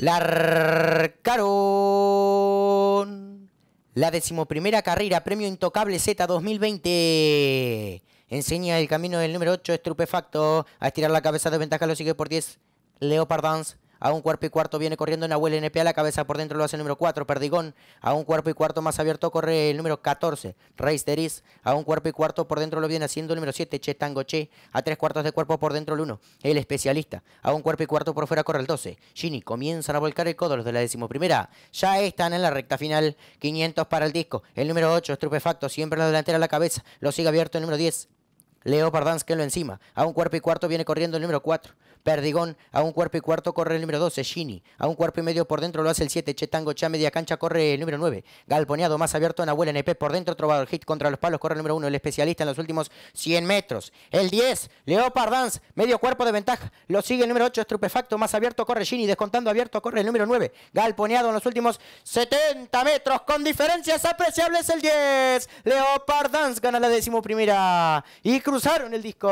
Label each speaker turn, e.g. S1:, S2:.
S1: La La decimoprimera carrera, Premio Intocable Z 2020. Enseña el camino del número 8, estupefacto A estirar la cabeza de ventaja, lo sigue por 10. Leopard Dance a un cuerpo y cuarto viene corriendo Nahuel N.P.A. a la cabeza por dentro lo hace el número 4, Perdigón, a un cuerpo y cuarto más abierto corre el número 14, Reisteris, a un cuerpo y cuarto por dentro lo viene haciendo el número 7, Che Che, a tres cuartos de cuerpo por dentro el 1, el especialista, a un cuerpo y cuarto por fuera corre el 12, Gini, comienzan a volcar el codo los de la decimoprimera, ya están en la recta final, 500 para el disco, el número 8, Estrupefacto, siempre en la delantera a la cabeza, lo sigue abierto el número 10, Leo que lo encima. A un cuerpo y cuarto viene corriendo el número 4. Perdigón, a un cuerpo y cuarto corre el número 12. Shini, a un cuerpo y medio por dentro lo hace el 7. Chetango Cha, media cancha, corre el número 9. Galponeado, más abierto, en Abuelo NP por dentro. el Hit contra los palos, corre el número 1. El especialista en los últimos 100 metros. El 10, Leo Dance medio cuerpo de ventaja. Lo sigue el número 8, Estrupefacto, más abierto, corre Shini. Descontando abierto, corre el número 9. Galponeado en los últimos 70 metros. Con diferencias apreciables el 10. Leo Dance gana la décimo primera. Y cruzaron el disco.